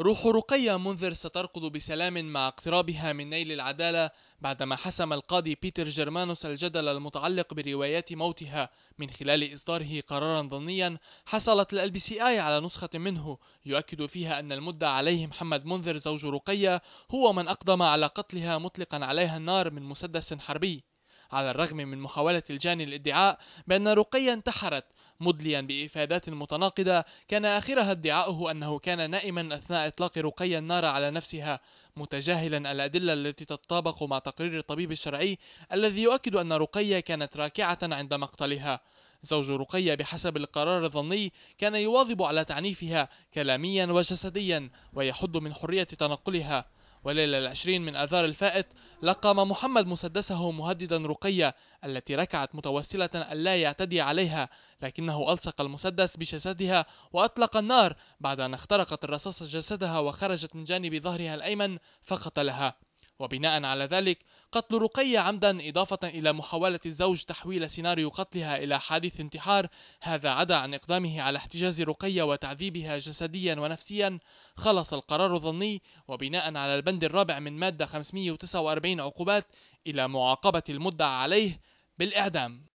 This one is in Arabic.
روح رقية منذر ستركض بسلام مع اقترابها من نيل العدالة بعدما حسم القاضي بيتر جرمانوس الجدل المتعلق بروايات موتها من خلال إصداره قرارا ظنيا حصلت الـ بي آي على نسخة منه يؤكد فيها أن المدة عليه محمد منذر زوج رقية هو من أقدم على قتلها مطلقا عليها النار من مسدس حربي على الرغم من محاولة الجاني الادعاء بأن رقية انتحرت مدليا بإفادات متناقضة كان آخرها ادعاؤه أنه كان نائما أثناء إطلاق رقي النار على نفسها متجاهلا الأدلة التي تتطابق مع تقرير الطبيب الشرعي الذي يؤكد أن رقية كانت راكعة عند مقتلها زوج رقية بحسب القرار الظني كان يواظب على تعنيفها كلاميا وجسديا ويحد من حرية تنقلها وليلة العشرين من آذار الفائت لقم محمد مسدسه مهددا رقية التي ركعت متوسلة ألا يعتدي عليها لكنه ألصق المسدس بجسدها وأطلق النار بعد أن اخترقت الرصاصة جسدها وخرجت من جانب ظهرها الأيمن فقتلها وبناء على ذلك قتل رقية عمدا إضافة إلى محاولة الزوج تحويل سيناريو قتلها إلى حادث انتحار هذا عدا عن إقدامه على احتجاز رقية وتعذيبها جسديا ونفسيا خلص القرار الظني وبناء على البند الرابع من مادة 549 عقوبات إلى معاقبة المدعى عليه بالإعدام